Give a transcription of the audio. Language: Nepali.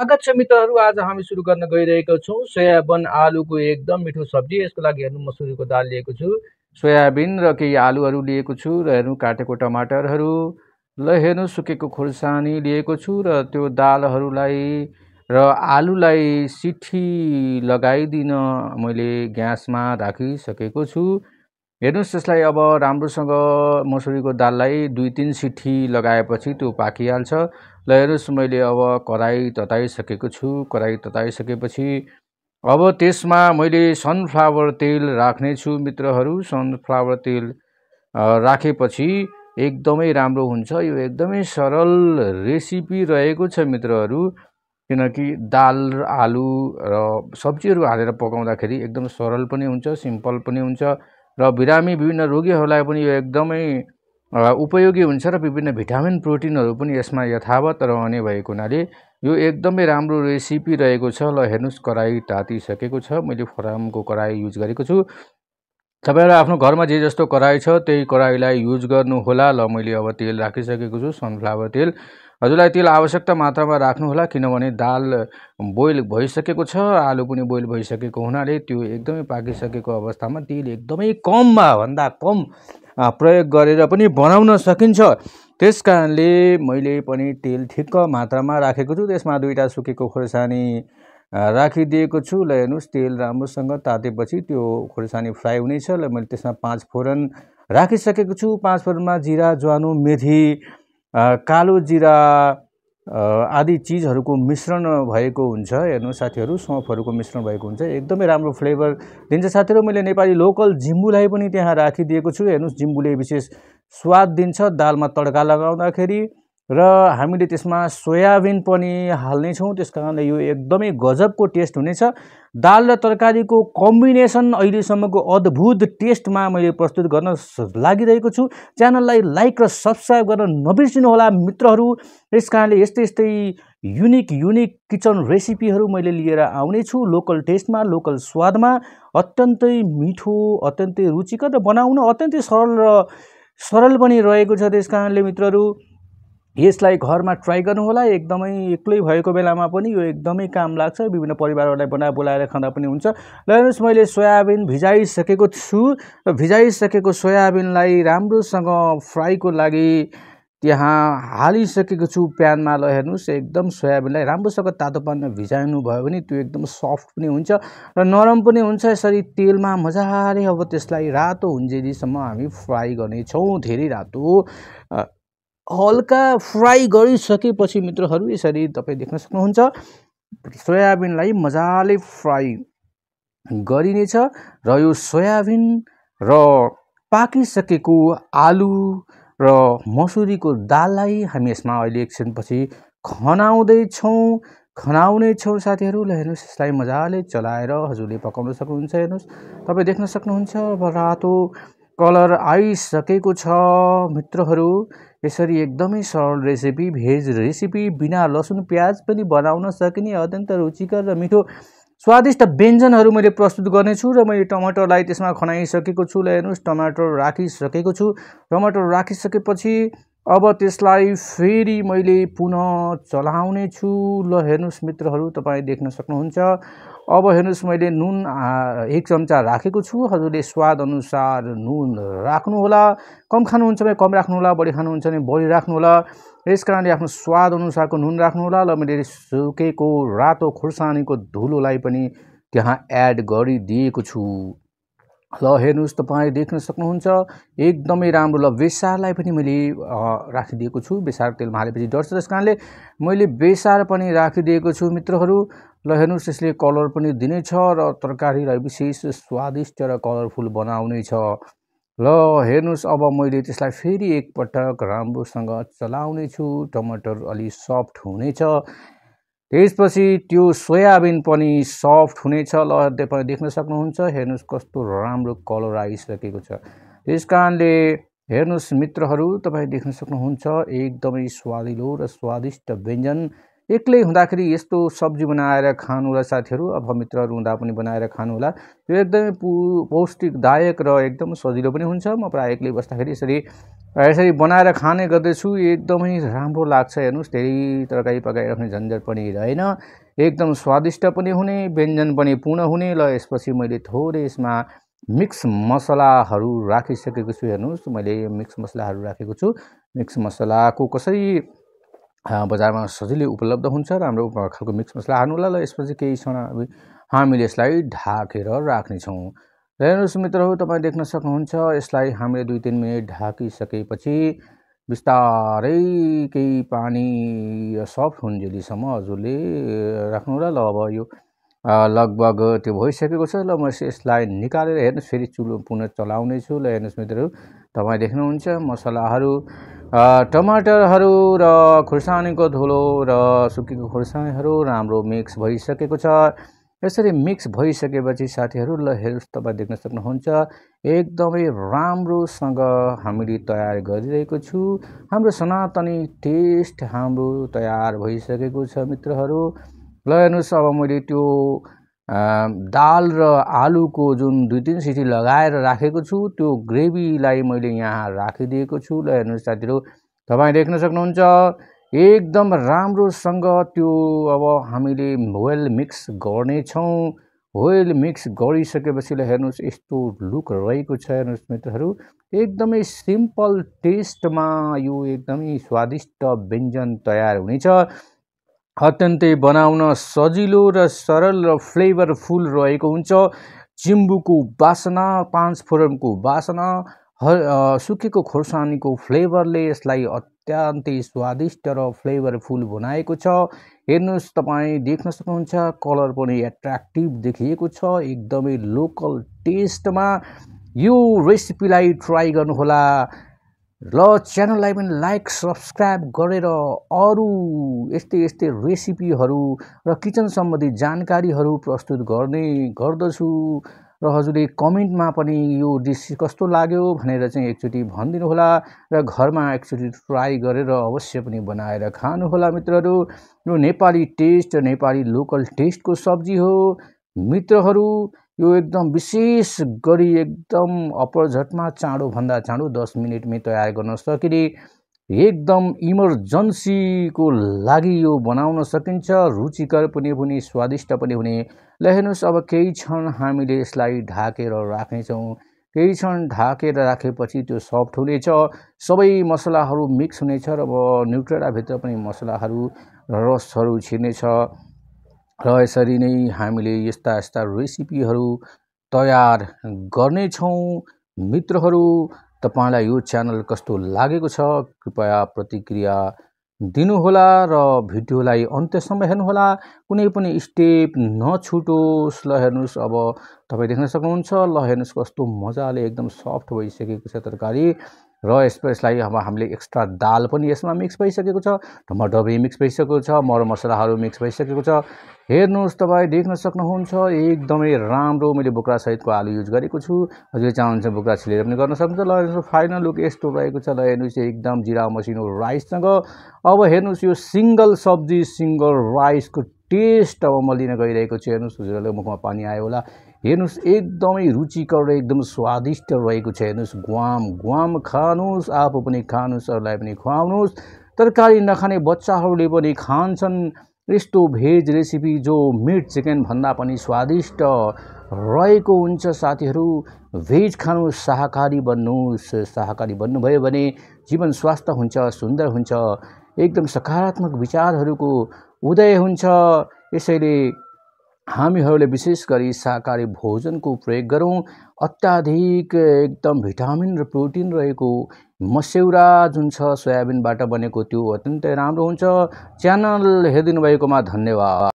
स्वागत छ मित्रहरू आज हामी सुरु गर्न गइरहेको छौँ सोयाबिन आलुको एकदम मिठो सब्जी यसको लागि हेर्नु मसुरीको दाल लिएको छु सोयाबिन र केही आलुहरू लिएको छु र हेर्नु काटेको टमाटरहरू ल हेर्नु सुकेको खोर्सानी लिएको छु र त्यो दालहरूलाई र आलुलाई सिठी लगाइदिन मैले ग्यासमा राखिसकेको छु हेर्नुहोस् त्यसलाई अब राम्रोसँग मसुरीको दाललाई दुई तिन सिठी लगाएपछि त्यो पाकिहाल्छ ल हेर्नुहोस् मैले अब कराई तताइसकेको छु कराई तताइसकेपछि अब त्यसमा मैले सनफ्लावर तेल राख्नेछु मित्रहरू सनफ्लावर तेल राखेपछि एकदमै राम्रो हुन्छ यो एकदमै सरल रेसिपी रहेको छ मित्रहरू किनकि दाल आलु र सब्जीहरू हालेर पकाउँदाखेरि एकदम सरल पनि हुन्छ सिम्पल पनि हुन्छ र बिरामी विभिन्न रोगीहरूलाई पनि यो एकदमै उपयोगी हुन्छ र विभिन्न भिटामिन प्रोटिनहरू पनि यसमा यथावत रहने भएको हुनाले यो एकदमै राम्रो रेसिपी रहेको छ ल हेर्नुहोस् कराही तातिसकेको छ मैले फरामको कराही युज गरेको छु तपाईँहरू आफ्नो घरमा जे जस्तो कराही छ त्यही कराहीलाई युज गर्नुहोला ल मैले अब तेल राखिसकेको छु सनफ्लावर तेल हजुरलाई तेल आवश्यकता मात्रामा राख्नुहोला किनभने दाल बोइल भइसकेको छ आलु पनि बोइल भइसकेको हुनाले त्यो एकदमै पाकिसकेको अवस्थामा तेल एकदमै कममा भन्दा कम प्रयोग गरेर पनि बनाउन सकिन्छ त्यस कारणले मैले पनि तेल ठिक्क मात्रामा राखेको छु त्यसमा दुईवटा सुकेको खोर्सानी राखिदिएको छु ल हेर्नुहोस् तेल राम्रोसँग तातेपछि त्यो खोर्सानी फ्राई हुनेछ ल मैले त्यसमा पाँच फोरन राखिसकेको छु पाँच फोरनमा जिरा ज्वानो मेथी कालो जिरा आदि चिजहरूको मिश्रण भएको हुन्छ हेर्नु साथीहरू सौँफहरूको मिश्रण भएको हुन्छ एकदमै राम्रो फ्लेभर दिन्छ साथीहरू मैले नेपाली लोकल जिम्बुलाई पनि त्यहाँ राखिदिएको छु हेर्नुहोस् जिम्बुले विशेष स्वाद दिन्छ दालमा तड्का लगाउँदाखेरि र हामीले त्यसमा सोयाबिन पनि हाल्नेछौँ त्यस कारणले यो एकदमै गजबको टेस्ट हुनेछ दाल र तरकारीको कम्बिनेसन अहिलेसम्मको अद्भुत टेस्टमा मैले प्रस्तुत गर्न लागिरहेको छु च्यानललाई लाइक र सब्सक्राइब गर्न नबिर्सिनुहोला मित्रहरू यस कारणले यस्तै यस्तै युनिक युनिक किचन रेसिपीहरू मैले लिएर आउनेछु लोकल टेस्टमा लोकल स्वादमा अत्यन्तै मिठो अत्यन्तै रुचिकर र बनाउन अत्यन्तै सरल र सरल पनि रहेको छ त्यस कारणले मित्रहरू यसलाई घरमा ट्राई गर्नुहोला एकदमै एक्लै भएको बेलामा पनि यो एकदमै काम लाग्छ विभिन्न परिवारहरूलाई बना बोलाएर खाँदा पनि हुन्छ ल हेर्नुहोस् मैले सोयाबिन भिजाइसकेको छु र भिजाइसकेको सोयाबिनलाई राम्रोसँग फ्राईको लागि त्यहाँ हालिसकेको छु प्यानमा ल हेर्नुहोस् एकदम सोयाबिनलाई राम्रोसँग तातो पानीमा भिजाउनु भयो भने त्यो एकदम सफ्ट पनि हुन्छ र नरम पनि हुन्छ यसरी तेलमा मजाले अब त्यसलाई रातो हुन्जेलीसम्म हामी फ्राई गर्नेछौँ धेरै रातो हल्का फ्राई गरिसकेपछि मित्रहरू यसरी तपाईँ देख्न सक्नुहुन्छ सोयाबिनलाई मजाले फ्राई गरिनेछ र यो सोयाबिन र पाकिसकेको आलु र मसुरीको दाललाई हामी यसमा अहिले एकछिनपछि खनाउँदैछौँ खनाउने छौँ साथीहरू ल हेर्नुहोस् यसलाई मजाले चलाएर हजुरले पकाउन सक्नुहुन्छ हेर्नुहोस् तपाईँ देख्न सक्नुहुन्छ अब रातो कलर आइसकेको छ मित्रहरू यसरी एकदमै सरल रेसिपी भेज रेसिपी बिना लसुन प्याज पनि बनाउन सकिने अत्यन्त रुचिकर र मिठो स्वादिष्ट व्यञ्जनहरू मैले प्रस्तुत गर्नेछु र मैले टमाटरलाई त्यसमा खनाइसकेको छु ल हेर्नुहोस् टमाटर राखिसकेको छु टमाटर राखिसकेपछि अब त्यसलाई फेरि मैले पुनः चलाउने छु ल हेर्नुहोस् मित्रहरू तपाईँ देख्न सक्नुहुन्छ अब हेर्नुहोस् मैले नुन एक चम्चा राखेको छु हजुरले स्वादअनुसार नुन राख्नुहोला कम खानुहुन्छ भने कम राख्नुहोला बढी खानुहुन्छ भने बढी राख्नुहोला यस कारणले आफ्नो स्वादअनुसारको नुन राख्नुहोला र मैले सुकेको रातो खुर्सानीको धुलोलाई पनि त्यहाँ एड गरिदिएको छु ल हेर्नुहोस् तपाईँ देख्न सक्नुहुन्छ एकदमै राम्रो ल बेसारलाई पनि मैले राखिदिएको छु बेसार तेलमा हालेपछि डर्छ त्यस कारणले मैले बेसार पनि राखिदिएको छु मित्रहरू ल हेर्नुहोस् यसले कलर पनि दिनेछ र तरकारीलाई विशेष स्वादिष्ट र कलरफुल बनाउने छ ल हेर्नुहोस् अब मैले त्यसलाई फेरि एकपटक राम्रोसँग चलाउने छु टमाटर अलि सफ्ट हुनेछ त्यसपछि त्यो सोयाबिन पनि सफ्ट हुनेछ ल पनि देख्न सक्नुहुन्छ हेर्नुहोस् कस्तो राम्रो कलर आइसकेको छ त्यस कारणले हेर्नुहोस् मित्रहरू तपाईँ देख्न सक्नुहुन्छ एकदमै स्वादिलो र स्वादिष्ट व्यञ्जन एक्लै हुँदाखेरि यस्तो सब्जी बनाएर खानु होला साथीहरू अब मित्रहरू हुँदा पनि बनाएर खानु होला यो एकदमै पु पौष्टिकदायक र एकदम सजिलो पनि हुन्छ म प्रायः एक्लै बस्दाखेरि यसरी यसरी बनाएर खाने गर्दछु एकदमै राम्रो लाग्छ हेर्नुहोस् धेरै तरकारी पकाइराख्ने झन्झट पनि रहेन एकदम स्वादिष्ट पनि हुने व्यञ्जन पनि पूर्ण हुने र यसपछि मैले थोरै यसमा मिक्स मसलाहरू राखिसकेको छु हेर्नुहोस् मैले मिक्स मसलाहरू राखेको छु मिक्स मसलाको कसरी बजारमा सजिलै उपलब्ध हुन्छ राम्रो खालको मिक्स मसला हाल्नु र यसमा चाहिँ केही क्षण हामीले यसलाई ढाकेर राख्नेछौँ र हेर्नुहोस् मित्रहरू तपाईँ देख्न सक्नुहुन्छ यसलाई हामीले दुई तिन मिनट ढाकिसकेपछि बिस्तारै केही पानी सफ्ट हुन्जेलीसम्म हजुरले राख्नु होला ल अब यो लगभग त्यो भइसकेको छ ल म यसलाई निकालेर हेर्नुहोस् फेरि चुलो पुनः चलाउने छु ल हेर्नुहोस् मित्रहरू तपाईँ देख्नुहुन्छ मसलाहरू टमाटरहरू र खुर्सानीको धुलो र सुकेको खुर्सानीहरू राम्रो मिक्स भइसकेको छ यसरी मिक्स भइसकेपछि साथीहरू ल हेर्नुहोस् तपाईँ देख्न सक्नुहुन्छ एकदमै राम्रोसँग हामीले तयार गरिरहेको छु हाम्रो सनातनी टेस्ट हाम्रो तयार भइसकेको छ मित्रहरू ल हेर्नुहोस् अब मैले त्यो दाल र आलुको जुन दुई तिन सिटी लगाएर राखेको छु त्यो ग्रेभीलाई मैले यहाँ राखिदिएको छु ल हेर्नुहोस् साथीहरू तपाईँ देख्न सक्नुहुन्छ एकदम राम्रोसँग त्यो अब हामीले वेल मिक्स गर्नेछौँ वेल मिक्स गरिसकेपछि ल हेर्नुहोस् यस्तो लुक रहेको छ हेर्नुहोस् मित्रहरू एकदमै सिम्पल टेस्टमा यो एकदमै स्वादिष्ट व्यञ्जन तयार हुनेछ अत्यन्तै बनाउन सजिलो र सरल र फ्लेभरफुल रहेको हुन्छ जिम्बुको बासना पाँच फोरनको बासना ह सुकेको खोर्सानीको फ्लेभरले यसलाई अत्यन्तै स्वादिष्ट र फ्लेभरफुल बनाएको छ हेर्नुहोस् तपाईँ देख्न सक्नुहुन्छ कलर पनि एट्र्याक्टिभ देखिएको छ एकदमै लोकल टेस्टमा यो रेसिपीलाई ट्राई गर्नुहोला र च्यानललाई पनि लाइक सब्सक्राइब गरेर अरू यस्तै यस्तै रेसिपीहरू र किचन सम्बन्धी जानकारीहरू प्रस्तुत गर्ने गर्दछु र हजुरले कमेन्टमा पनि यो डिस कस्तो लाग्यो भनेर चाहिँ एकचोटि भनिदिनुहोला र घरमा एकचोटि ट्राई गरेर अवश्य पनि बनाएर खानुहोला मित्रहरू यो नेपाली टेस्ट नेपाली लोकल टेस्टको सब्जी हो मित्रहरू यो एकदम विशेष गरी एकदम अपरझटमा चाँडोभन्दा चाँडो दस मिनटमै तयार गर्न सकिने एकदम इमर्जेन्सीको लागि यो बनाउन सकिन्छ रुचिकर पनि हुने स्वादिष्ट पनि हुने ल हेर्नुहोस् अब केही क्षण हामीले यसलाई ढाकेर राख्नेछौँ केही क्षण ढाकेर राखेपछि त्यो सफ्ट हुनेछ सबै मसलाहरू मिक्स हुनेछ र अब न्युट्रेडाभित्र पनि मसलाहरू रसहरू छिर्नेछ र यसरी नै हामीले यस्ता यस्ता रेसिपीहरू तयार गर्नेछौँ मित्रहरू तपाईँलाई यो च्यानल कस्तो लागेको छ कृपया प्रतिक्रिया दिनुहोला र भिडियोलाई अन्त्यसम्म हेर्नुहोला कुनै पनि स्टेप नछुटोस् ल हेर्नुहोस् अब तपाईँ देख्न सक्नुहुन्छ ल हेर्नुहोस् कस्तो मजाले एकदम सफ्ट भइसकेको छ तरकारी र यसमा यसलाई अब हामीले एक्स्ट्रा दाल पनि यसमा मिक्स भइसकेको छ टमाटर पनि मिक्स भइसकेको छ मरमसलाहरू मिक्स भइसकेको छ हेर्नुहोस् तपाईँ देख्न सक्नुहुन्छ एकदमै राम्रो मैले बोक्रासहितको आलु युज गरेको छु हजुर चाहनुहुन्छ बोक्रा छिलेर पनि गर्न सक्नुहुन्छ ल हेर्नुहोस् फाइनल लुक यस्तो रहेको छ ल हेर्नुहोस् एकदम जिरा मसिनो राइससँग अब हेर्नुहोस् यो सिङ्गल सब्जी सिङ्गल राइसको टेस्ट अब म लिन गइरहेको छु हेर्नुहोस् हजुरहरूले मुखमा पानी आयो होला हेर्नुहोस् एकदमै रुचिकर र एकदम स्वादिष्ट रहेको छ हेर्नुहोस् ग्वाम ग्वाम खानुहोस् आफू पनि खानुहोस् अरूलाई पनि खुवाउनुहोस् तरकारी नखाने बच्चाहरूले पनि खान्छन् यस्तो भेज रेसिपी जो मिट भन्दा पनि स्वादिष्ट रहेको हुन्छ साथीहरू भेज खानु शाकाहारी बन्नुहोस् शाकाहारी बन्नुभयो भने जीवन स्वास्थ्य हुन्छ सुन्दर हुन्छ एकदम सकारात्मक विचारहरूको उदय हुन्छ यसैले हामीहरूले विशेष गरी शाकाहारी भोजनको प्रयोग गरौँ अत्याधिक एकदम भिटामिन र प्रोटिन रहेको मस्यौरा जुन छ सोयाबिनबाट बनेको त्यो अत्यन्तै राम्रो हुन्छ च्यानल हेरिदिनु भएकोमा धन्यवाद